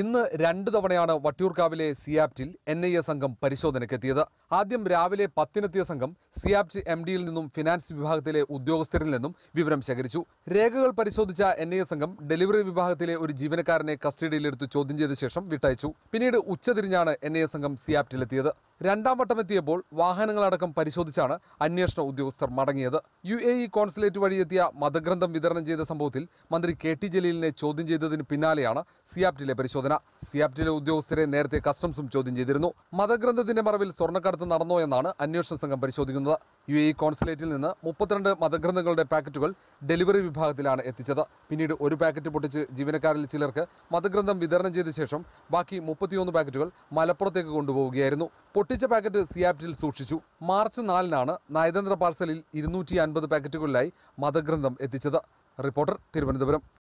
ഇന്ന് രണ്ടു തവണയാണ് വട്ടിയൂർക്കാവിലെ സിയാപ്റ്റിൽ എൻ ഐ എ സംഘം പരിശോധനയ്ക്കെത്തിയത് ആദ്യം രാവിലെ പത്തിനെത്തിയ സംഘം സിയാപ്റ്റ് എം ഡിയിൽ നിന്നും ഫിനാൻസ് വിഭാഗത്തിലെ ഉദ്യോഗസ്ഥരിൽ നിന്നും വിവരം ശേഖരിച്ചു രേഖകൾ പരിശോധിച്ച എൻ ഐ എ സംഘം ഡെലിവറി വിഭാഗത്തിലെ ഒരു ജീവനക്കാരനെ കസ്റ്റഡിയിലെടുത്ത് ചോദ്യം ചെയ്ത ശേഷം വിട്ടയച്ചു പിന്നീട് ഉച്ചതിരിഞ്ഞാണ് എൻ ഐ എ സംഘം സിയാപ്റ്റിലെത്തിയത് രണ്ടാം വട്ടം എത്തിയപ്പോൾ വാഹനങ്ങളടക്കം പരിശോധിച്ചാണ് അന്വേഷണ ഉദ്യോഗസ്ഥർ മടങ്ങിയത് യു എ ഇ കോൺസുലേറ്റ് വഴിയെത്തിയ മതഗ്രന്ഥം വിതരണം ചെയ്ത സംഭവത്തിൽ മന്ത്രി കെ ടി ജലീലിനെ ചോദ്യം ചെയ്തതിന് പിന്നാലെയാണ് സിയാപ്റ്റിലെ പരിശോധന സിയാപ്റ്റിലെ ഉദ്യോഗസ്ഥരെ നേരത്തെ കസ്റ്റംസും ചോദ്യം ചെയ്തിരുന്നു മതഗ്രന്ഥത്തിന്റെ മറവിൽ സ്വർണ്ണക്കടത്ത് നടന്നോ എന്നാണ് അന്വേഷണ സംഘം പരിശോധിക്കുന്നത് യു എ കോൺസുലേറ്റിൽ നിന്ന് മുപ്പത്തിരണ്ട് മതഗ്രന്ഥങ്ങളുടെ പാക്കറ്റുകൾ ഡെലിവറി വിഭാഗത്തിലാണ് എത്തിച്ചത് പിന്നീട് ഒരു പാക്കറ്റ് പൊട്ടിച്ച് ജീവനക്കാരിൽ ചിലർക്ക് മതഗ്രന്ഥം വിതരണം ചെയ്ത ശേഷം ബാക്കി മുപ്പത്തിയൊന്ന് പാക്കറ്റുകൾ മലപ്പുറത്തേക്ക് കൊണ്ടുപോവുകയായിരുന്നു പൊട്ടിച്ച പാക്കറ്റ് സിയാപ്റ്റിൽ സൂക്ഷിച്ചു മാർച്ച് നാലിനാണ് നയതന്ത്ര പാർസലിൽ ഇരുന്നൂറ്റി അൻപത് പാക്കറ്റുകളിലായി മതഗ്രന്ഥം എത്തിച്ചത് റിപ്പോർട്ടർ തിരുവനന്തപുരം